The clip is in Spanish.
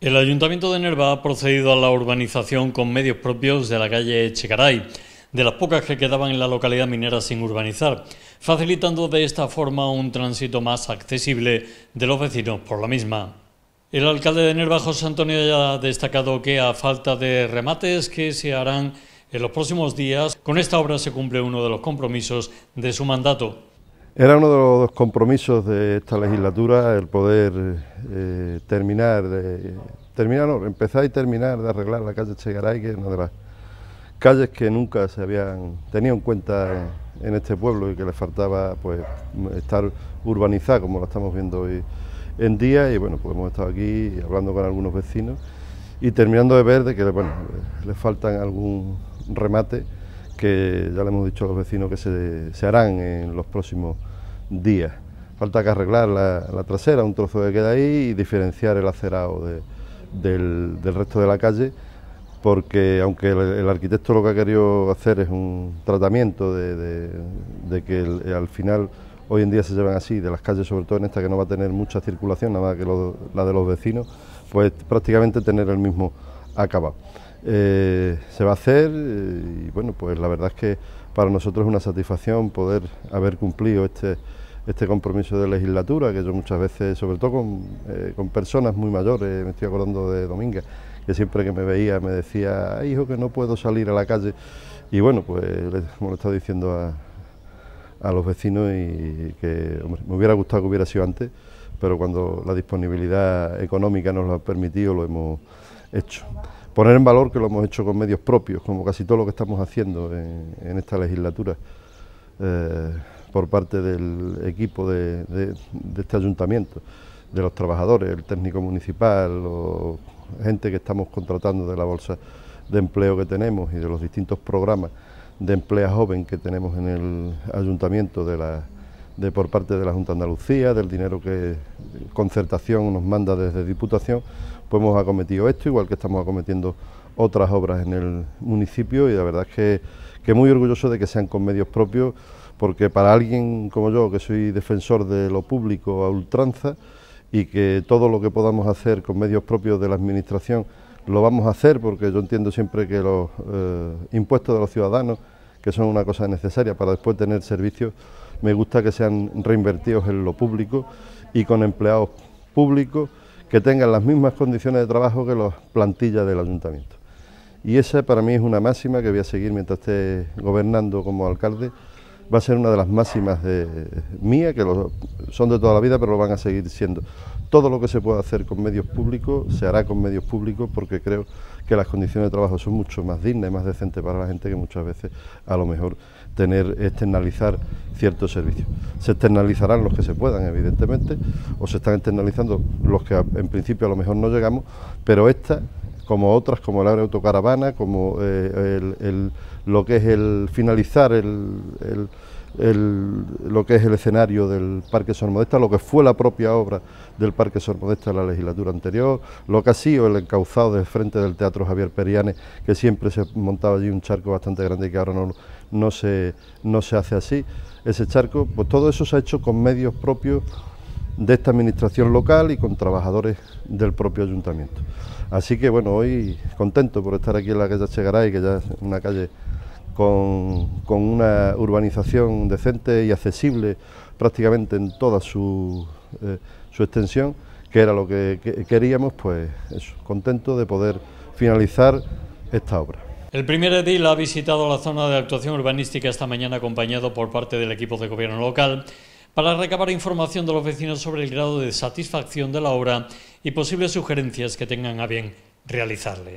El Ayuntamiento de Nerva ha procedido a la urbanización con medios propios de la calle Checaray, de las pocas que quedaban en la localidad minera sin urbanizar, facilitando de esta forma un tránsito más accesible de los vecinos por la misma. El alcalde de Nerva, José Antonio, ya ha destacado que a falta de remates que se harán en los próximos días, con esta obra se cumple uno de los compromisos de su mandato, era uno de los compromisos de esta legislatura el poder eh, terminar, de, terminar empezar y terminar de arreglar la calle Chegaray, que es una de las calles que nunca se habían tenido en cuenta en este pueblo y que le faltaba pues estar urbanizada como la estamos viendo hoy en día y bueno pues hemos estado aquí hablando con algunos vecinos y terminando de ver de que bueno le faltan algún remate que ya le hemos dicho a los vecinos que se harán en los próximos días. Falta que arreglar la, trasera, un trozo que queda ahí y diferenciar el acerado del, resto de la calle, porque aunque el, arquitecto lo que ha querido hacer es un tratamiento de, que al final hoy en día se llevan así, de las calles, sobre todo en esta que no va a tener mucha circulación, nada más que la de los vecinos, pues prácticamente tener el mismo acabado. Eh, se va a hacer eh, y bueno, pues la verdad es que para nosotros es una satisfacción poder haber cumplido este, este compromiso de legislatura, que yo muchas veces, sobre todo con, eh, con personas muy mayores, me estoy acordando de Dominga, que siempre que me veía me decía, hijo, que no puedo salir a la calle. Y bueno, pues lo hemos estado diciendo a, a los vecinos y que me hubiera gustado que hubiera sido antes pero cuando la disponibilidad económica nos lo ha permitido lo hemos hecho. Poner en valor que lo hemos hecho con medios propios, como casi todo lo que estamos haciendo en, esta legislatura, eh, por parte del equipo de, este ayuntamiento, de los trabajadores, el técnico municipal, o gente que estamos contratando de la bolsa de empleo que tenemos y de los distintos programas de empleo joven que tenemos en el ayuntamiento de la de por parte de la Junta de Andalucía, del dinero que Concertación nos manda desde Diputación, pues hemos acometido esto, igual que estamos acometiendo otras obras en el municipio y la verdad es que, que muy orgulloso de que sean con medios propios, porque para alguien como yo, que soy defensor de lo público a ultranza, y que todo lo que podamos hacer con medios propios de la Administración lo vamos a hacer porque yo entiendo siempre que los eh, impuestos de los ciudadanos, que son una cosa necesaria para después tener servicios, me gusta que sean reinvertidos en lo público y con empleados públicos que tengan las mismas condiciones de trabajo que las plantillas del ayuntamiento. Y esa para mí es una máxima que voy a seguir mientras esté gobernando como alcalde va a ser una de las máximas de, mía, que son de toda la vida, pero lo van a seguir siendo. Todo lo que se pueda hacer con medios públicos se hará con medios públicos porque creo que las condiciones de trabajo son mucho más dignas y más decentes para la gente que muchas veces a lo mejor tener externalizar ciertos servicios. Se externalizarán los que se puedan, evidentemente, o se están externalizando los que en principio a lo mejor no llegamos, pero esta como otras, como el la autocaravana, como eh, lo que es el finalizar el, lo que es el escenario del Parque Modesta, lo que fue la propia obra del Parque Sormodesta en la legislatura anterior, lo que ha sido el encauzado del frente del Teatro Javier Perianes, que siempre se montaba allí un charco bastante grande y que ahora no, no, se, no se hace así, ese charco, pues todo eso se ha hecho con medios propios de esta administración local y con trabajadores del propio ayuntamiento. Así que bueno, hoy contento por estar aquí en la calle Chegaray, que ya es una calle con, una urbanización decente y accesible prácticamente en toda su, eh, extensión, que era lo que, queríamos, pues contento de poder finalizar esta obra. El primer edil ha visitado la zona de actuación urbanística esta mañana acompañado por parte del equipo de gobierno local para recabar información de los vecinos sobre el grado de satisfacción de la obra y posibles sugerencias que tengan a bien realizarle.